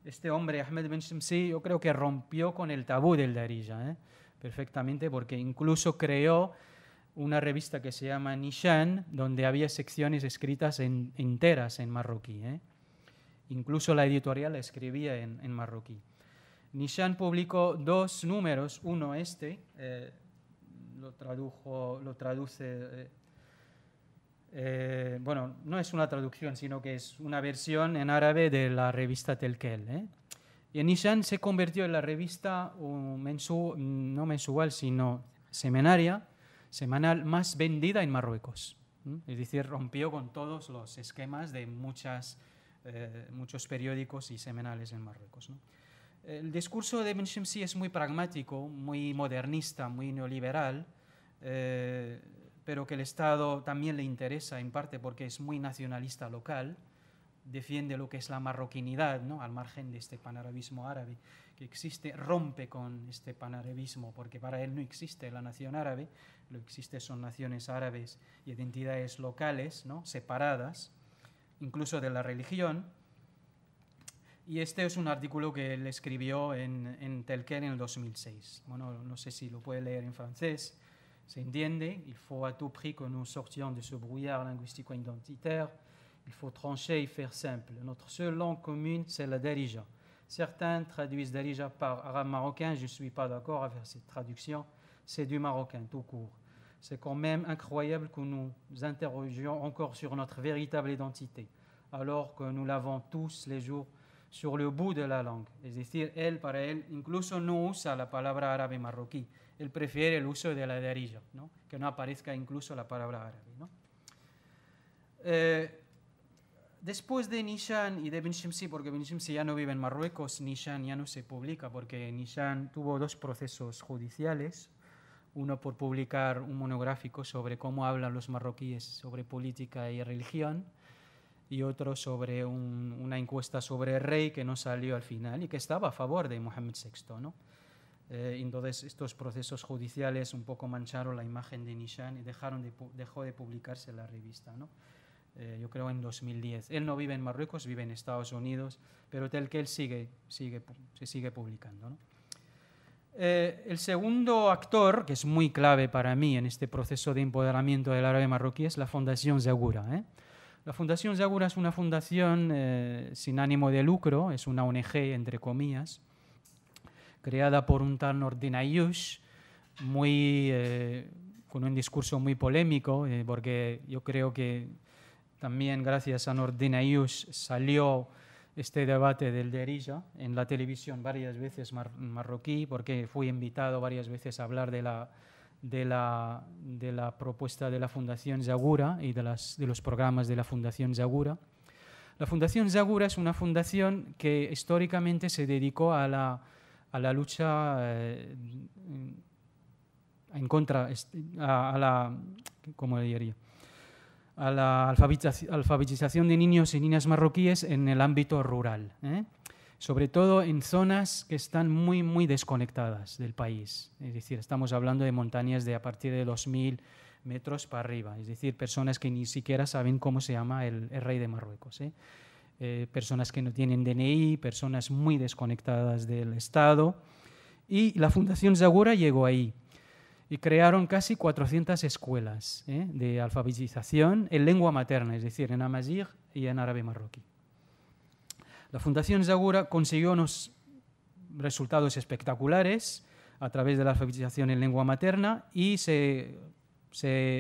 Este hombre, Ahmed Ben Shamsi, yo creo que rompió con el tabú del Darija ¿eh? perfectamente, porque incluso creó una revista que se llama Nishan, donde había secciones escritas enteras en marroquí. ¿eh? Incluso la editorial la escribía en marroquí. Nishan publicó dos números, uno este, eh, lo, traduce, eh, eh, bueno, no es una traducción, sino que es una versión en árabe de la revista Telkel. Y Nishan se convirtió en la revista um, mensu, no mensual, sino seminaria, semanal más vendida en Marruecos. Es decir, rompió con todos los esquemas de muchas, muchos periódicos y semanales en Marruecos. El discurso de Ben Shimsi es muy pragmático, muy modernista, muy neoliberal, eh, pero que el Estado también le interesa en parte porque es muy nacionalista local, defiende lo que es la marroquinidad, ¿no? al margen de este panarabismo árabe que existe, rompe con este panarabismo, porque para él no existe la nación árabe, lo que existe son naciones árabes y identidades locales, ¿no? separadas, incluso de la religión, Et c'est un article que a écrit en, en en 2006. 2006. Bueno, no sé si lo lire en français. Se entiende, il faut à tout prix que nous sortions de ce brouillard linguistique identitaire Il faut trancher et faire simple. Notre seule langue commune, c'est la darija. Certains traduisent darija par arabe marocain. Je ne suis pas d'accord avec cette traduction. C'est du marocain, tout court. C'est quand même incroyable que nous interrogions encore sur notre véritable identité, alors que nous l'avons tous les jours sur le bout de la lengua. Es decir, él para él incluso no usa la palabra árabe marroquí. Él prefiere el uso de la de ¿no? que no aparezca incluso la palabra árabe. Eh, después de Nishan y de Ben Shimsi, porque Ben Shimsi ya no vive en Marruecos, Nishan ya no se publica, porque Nishan tuvo dos procesos judiciales. Uno por publicar un monográfico sobre cómo hablan los marroquíes sobre política y religión, y otro sobre una encuesta sobre el rey que no salió al final y que estaba a favor de Mohamed VI. ¿no? Eh, entonces, estos procesos judiciales un poco mancharon la imagen de Nishan y dejaron dejó de publicarse la revista. ¿no? Eh, yo creo en 2010. Él no vive en Marruecos, vive en Estados Unidos, pero tal que él sigue, sigue, se sigue publicando. Eh, el segundo actor, que es muy clave para mí en este proceso de empoderamiento del árabe marroquí, es la Fundación Zagura. ¿eh? La Fundación Yagura es una fundación eh, sin ánimo de lucro, es una ONG, entre comillas, creada por un tal Ordinaeus, muy, eh, con un discurso muy polémico, eh, porque yo creo que también gracias a Ordinaeus salió este debate del Derija en la televisión varias veces marroquí, porque fui invitado varias veces a hablar de la de la, propuesta de la Fundación Zagura y de, los programas de la Fundación Zagura. La Fundación Zagura es una fundación que históricamente se dedicó a la, lucha eh, en contra, a, la, diría? a la alfabetización de niños y niñas marroquíes en el ámbito rural. ¿eh? sobre todo en zonas que están muy, muy desconectadas del país. Es decir, estamos hablando de montañas de a partir de 2.000 metros para arriba, es decir, personas que ni siquiera saben cómo se llama el, rey de Marruecos. ¿eh? Eh, personas que no tienen DNI, personas muy desconectadas del Estado. Y la Fundación Zagura llegó ahí y crearon casi 400 escuelas ¿eh? de alfabetización en lengua materna, es decir, en amazigh y en árabe marroquí. La Fundación Zagura consiguió unos resultados espectaculares a través de la alfabetización en lengua materna y se,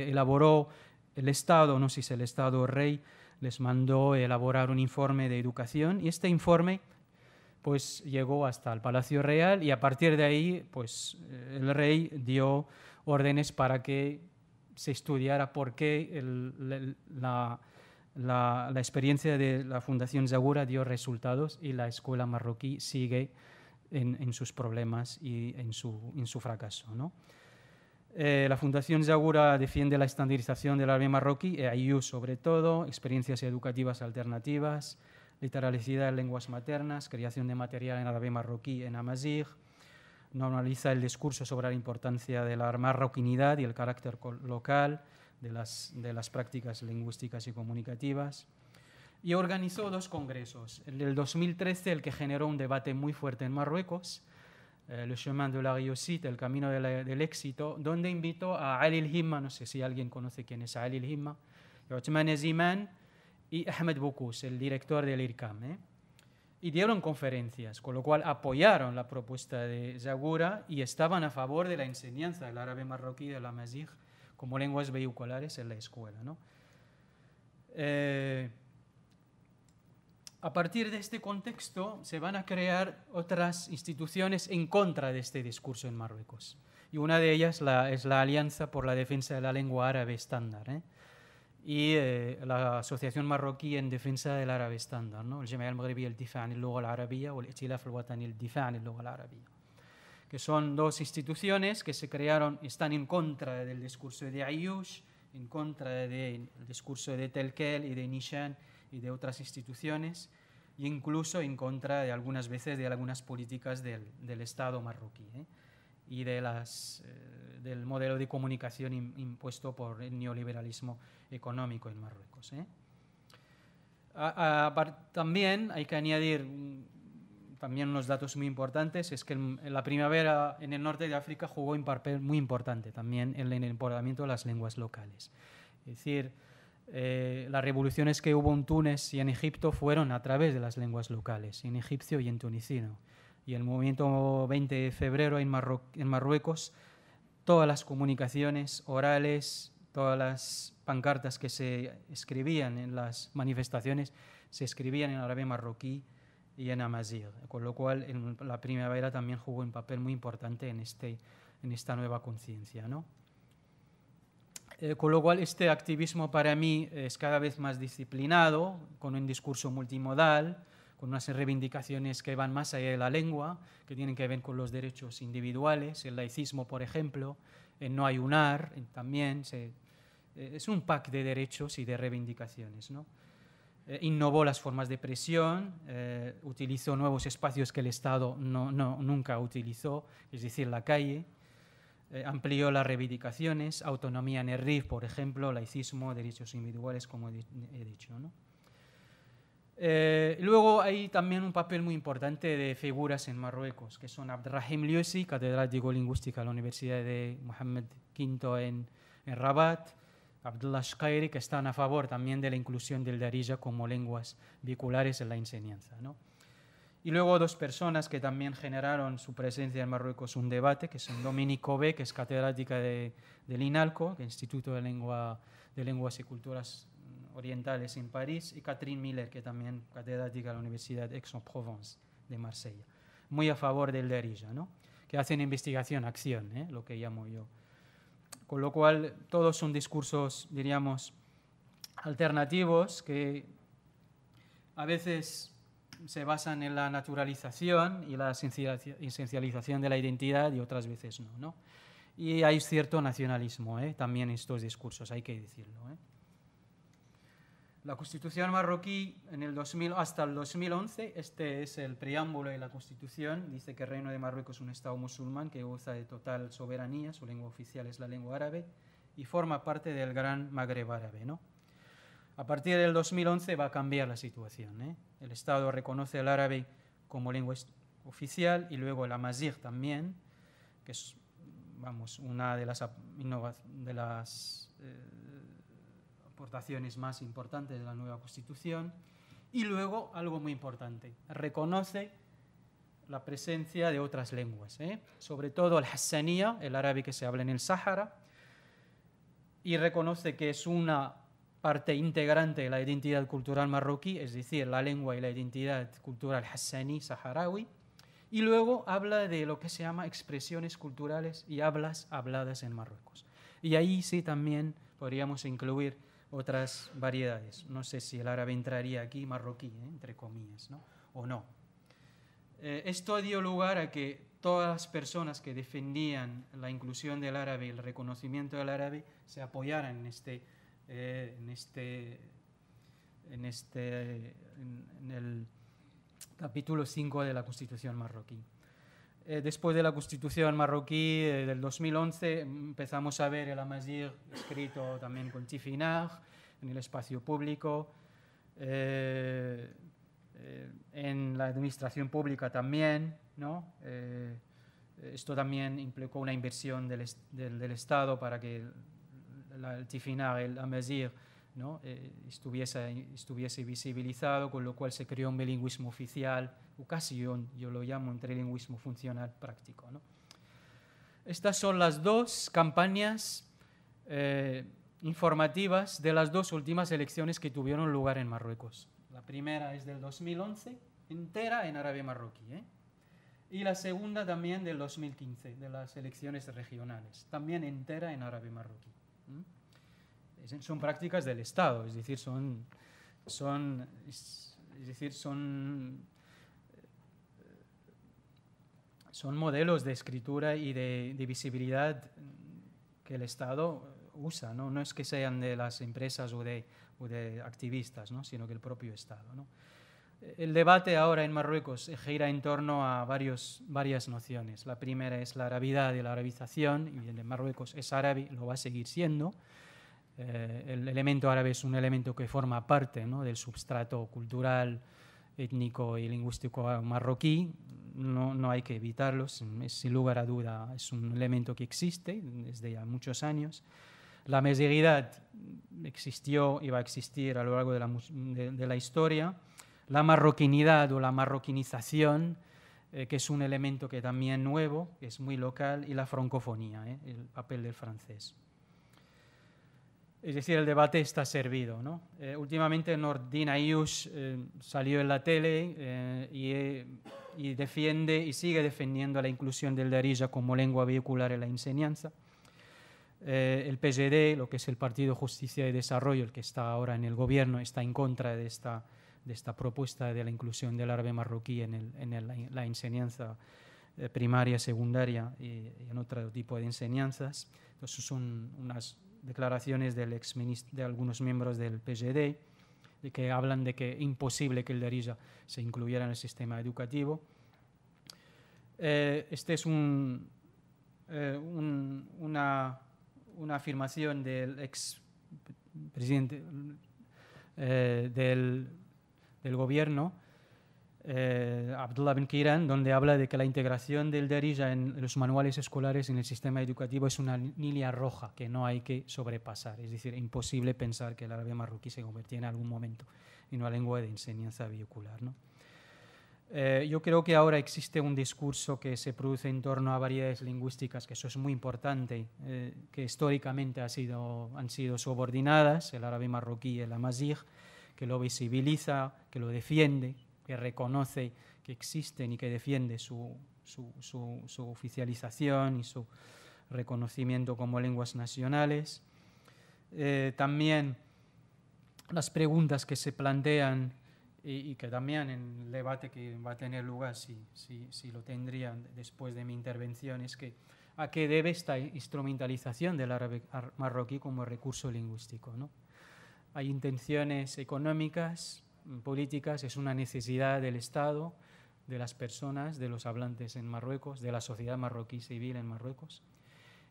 elaboró el Estado, no sé si es el Estado o rey, les mandó elaborar un informe de educación y este informe pues llegó hasta el Palacio Real y a partir de ahí pues el rey dio órdenes para que se estudiara por qué la, la, experiencia de la Fundación Zagura dio resultados y la escuela marroquí sigue en, sus problemas y en su, fracaso. Eh, la Fundación Zagura defiende la estandarización del árabe marroquí, EIU eh, sobre todo, experiencias educativas alternativas, literalidad en lenguas maternas, creación de material en árabe marroquí en Amazigh, normaliza el discurso sobre la importancia de la marroquinidad y el carácter local, de las, prácticas lingüísticas y comunicativas. Y organizó dos congresos. El del 2013, el que generó un debate muy fuerte en Marruecos, el eh, Chemin de la Réussite, El Camino del Éxito, donde invitó a Ali Himma, no sé si alguien conoce quién es Ali Himma, Othman Eziman y Ahmed Boukous, el director del IRCAM. ¿eh? y dieron conferencias, con lo cual apoyaron la propuesta de Zagura y estaban a favor de la enseñanza del árabe marroquí de la Mazij como lenguas vehiculares en la escuela. ¿no? Eh, a partir de este contexto se van a crear otras instituciones en contra de este discurso en Marruecos. Y una de ellas la, es la Alianza por la Defensa de la Lengua Árabe Estándar ¿eh? y eh, la Asociación Marroquí en Defensa del Árabe Estándar, ¿no? el Jami'a al-Maghribi el difa el lugha al o el Itilaf al-Watani el el luego al que son dos instituciones que se crearon, están en contra del discurso de Ayush, en contra del discurso de Telkel y de Nishan y de otras instituciones, e incluso en contra de algunas veces de algunas políticas del, del Estado marroquí ¿eh? y de las, eh, del modelo de comunicación impuesto por el neoliberalismo económico en Marruecos. ¿eh? también hay que añadir también unos datos muy importantes es que la primavera en el norte de África jugó un papel muy importante también en el empoderamiento de las lenguas locales. Es decir, eh, las revoluciones que hubo en Túnez y en Egipto fueron a través de las lenguas locales, en egipcio y en tunecino. Y el movimiento 20 de febrero en Marruecos, todas las comunicaciones orales, todas las pancartas que se escribían en las manifestaciones, se escribían en árabe marroquí, y en Amazigh, con lo cual la primavera también jugó un papel muy importante en, este, en esta nueva conciencia. ¿no? Eh, con lo cual este activismo para mí es cada vez más disciplinado, con un discurso multimodal, con unas reivindicaciones que van más allá de la lengua, que tienen que ver con los derechos individuales, el laicismo, por ejemplo, el no ayunar, eh, también eh, es un pack de derechos y de reivindicaciones. ¿no? Eh, innovó las formas de presión, eh, utilizó nuevos espacios que el Estado nunca utilizó, es decir, la calle, eh, amplió las reivindicaciones, autonomía en el RIF, por ejemplo, laicismo, derechos individuales, como he, dicho. luego hay también un papel muy importante de figuras en Marruecos, que son Abdrahim catedral catedrático lingüística de la Universidad de Mohamed V en Rabat, Abdullah que están a favor también de la inclusión del darija como lenguas biculares en la enseñanza. Y luego dos personas que también generaron su presencia en Marruecos un debate, que son Domenico B, que es catedrática del INALCO, Instituto de, Lengua, de Lenguas y Culturas Orientales en París, y Catherine Miller, que también catedrática de la Universidad Aix-en-Provence de Marsella, muy a favor del darija, ¿no? que hacen investigación, acción, ¿eh? lo que llamo yo con lo cual, todos son discursos, diríamos, alternativos que a veces se basan en la naturalización y la esencialización de la identidad y otras veces no. ¿no? Y hay cierto nacionalismo ¿eh? también en estos discursos, hay que decirlo. ¿eh? la Constitución marroquí en el 2000, hasta el 2011, este es el preámbulo de la Constitución, dice que el Reino de Marruecos es un Estado musulmán que goza de total soberanía, su lengua oficial es la lengua árabe y forma parte del Gran Magreb árabe. ¿no? A partir del 2011 va a cambiar la situación. ¿eh? El Estado reconoce el árabe como lengua oficial y luego el amazigh también, que es vamos, una de las, de las eh, aportaciones más importantes de la nueva Constitución. Y luego, algo muy importante, reconoce la presencia de otras lenguas, ¿eh? sobre todo el hassaniya, el árabe que se habla en el Sahara, y reconoce que es una parte integrante de la identidad cultural marroquí, es decir, la lengua y la identidad cultural Hassani, saharaui, y luego habla de lo que se llama expresiones culturales y hablas habladas en Marruecos. Y ahí sí también podríamos incluir otras variedades. No sé si el árabe entraría aquí, marroquí, ¿eh? entre comillas, o no. Eh, esto dio lugar a que todas las personas que defendían la inclusión del árabe, y el reconocimiento del árabe, se apoyaran en este, eh, en este, en este, en el capítulo 5 de la Constitución marroquí. Eh, después de la constitución marroquí eh, del 2011 empezamos a ver el Amazigh escrito también con Tifinagh en el espacio público, eh, en la administración pública también. esto también implicó una inversión del, Estado para que el, el Tifinagh, el Amazigh, ¿no? Eh, estuviese, visibilizado, con lo cual se creó un bilingüismo oficial, o casi yo, lo llamo un trilingüismo funcional práctico. Estas son las dos campañas eh, informativas de las dos últimas elecciones que tuvieron lugar en Marruecos. La primera es del 2011, entera en árabe marroquí, ¿eh? y la segunda también del 2015, de las elecciones regionales, también entera en árabe marroquí son prácticas del Estado, es decir, son, es decir, son, son modelos de escritura y de, visibilidad que el Estado usa, ¿no? es que sean de las empresas o de, o activistas, sino que el propio Estado. El debate ahora en Marruecos gira en torno a varias nociones. La primera es la arabidad y la arabización, y en Marruecos es árabe, lo va a seguir siendo. Eh, el elemento árabe es un elemento que forma parte del substrato cultural, étnico y lingüístico marroquí. No, no hay que evitarlo, sin lugar a duda es un elemento que existe desde ya muchos años. La mesiguidad existió y va a existir a lo largo de la, historia. La marroquinidad o la marroquinización, eh, que es un elemento que también nuevo, es muy local, y la francofonía, ¿eh? el papel del francés. Es decir, el debate está servido. Eh, últimamente nordina Ayush eh, salió en la tele eh, y, defiende y sigue defendiendo la inclusión del Darija como lengua vehicular en la enseñanza. el psd, lo que es el Partido Justicia y Desarrollo, el que está ahora en el gobierno, está en contra de esta, propuesta de la inclusión del árabe marroquí en, la enseñanza primaria, secundaria y, y, en otro tipo de enseñanzas. Entonces son unas declaraciones del ex de algunos miembros del PGD de que hablan de que es imposible que el Darija se incluyera en el sistema educativo. Eh, este es un, eh, una, afirmación del ex presidente eh, del, del, gobierno eh, Abdullah bin Kiran, donde habla de que la integración del derija en los manuales escolares en el sistema educativo es una línea roja que no hay que sobrepasar. Es decir, imposible pensar que el árabe marroquí se convertía en algún momento en una lengua de enseñanza vehicular. Eh, yo creo que ahora existe un discurso que se produce en torno a variedades lingüísticas, que eso es muy importante, eh, que históricamente ha sido, han sido subordinadas, el árabe marroquí y el amazigh, que lo visibiliza, que lo defiende, que reconoce que existen y que defiende su, su, su, oficialización y su reconocimiento como lenguas nacionales. Eh, también las preguntas que se plantean y, que también en el debate que va a tener lugar, si, si, si lo tendrían después de mi intervención, es que a qué debe esta instrumentalización del árabe marroquí como recurso lingüístico. ¿no? Hay intenciones económicas, políticas es una necesidad del Estado, de las personas, de los hablantes en Marruecos, de la sociedad marroquí civil en Marruecos.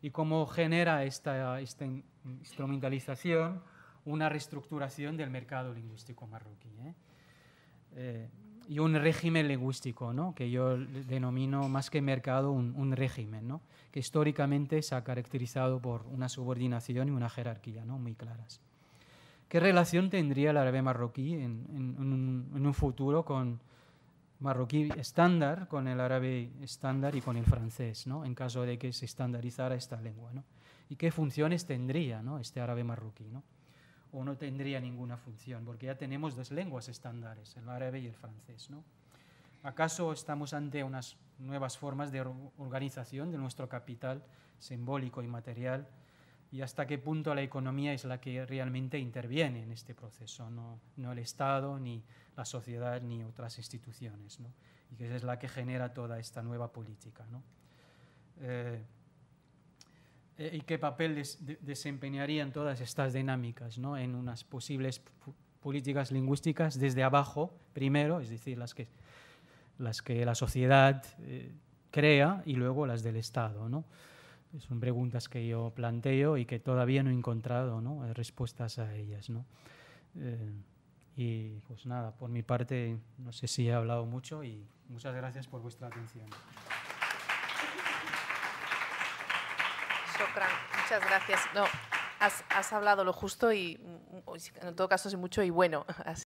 Y cómo genera esta, esta instrumentalización una reestructuración del mercado lingüístico marroquí. ¿eh? Eh, y un régimen lingüístico, ¿no? que yo denomino más que mercado un, régimen, que históricamente se ha caracterizado por una subordinación y una jerarquía ¿no? muy claras. ¿Qué relación tendría el árabe marroquí en, un, un futuro con marroquí estándar, con el árabe estándar y con el francés, ¿no? en caso de que se estandarizara esta lengua? ¿no? ¿Y qué funciones tendría ¿no? este árabe marroquí? ¿no? o no tendría ninguna función, porque ya tenemos dos lenguas estándares, el árabe y el francés. ¿no? ¿Acaso estamos ante unas nuevas formas de organización de nuestro capital simbólico y material y hasta qué punto la economía es la que realmente interviene en este proceso, no, no el Estado, ni la sociedad, ni otras instituciones, ¿no? y que es la que genera toda esta nueva política. ¿no? Eh, eh, ¿Y qué papel desempeñarían todas estas dinámicas ¿no? en unas posibles políticas lingüísticas desde abajo, primero, es decir, las que, las que la sociedad eh, crea y luego las del Estado? ¿no? son preguntas que yo planteo y que todavía no he encontrado ¿no? Eh, respuestas a ellas. ¿no? Eh, y pues nada, por mi parte, no sé si he hablado mucho y muchas gracias por vuestra atención. Sokran, muchas gracias. No, has, has hablado lo justo y en todo caso es mucho y bueno.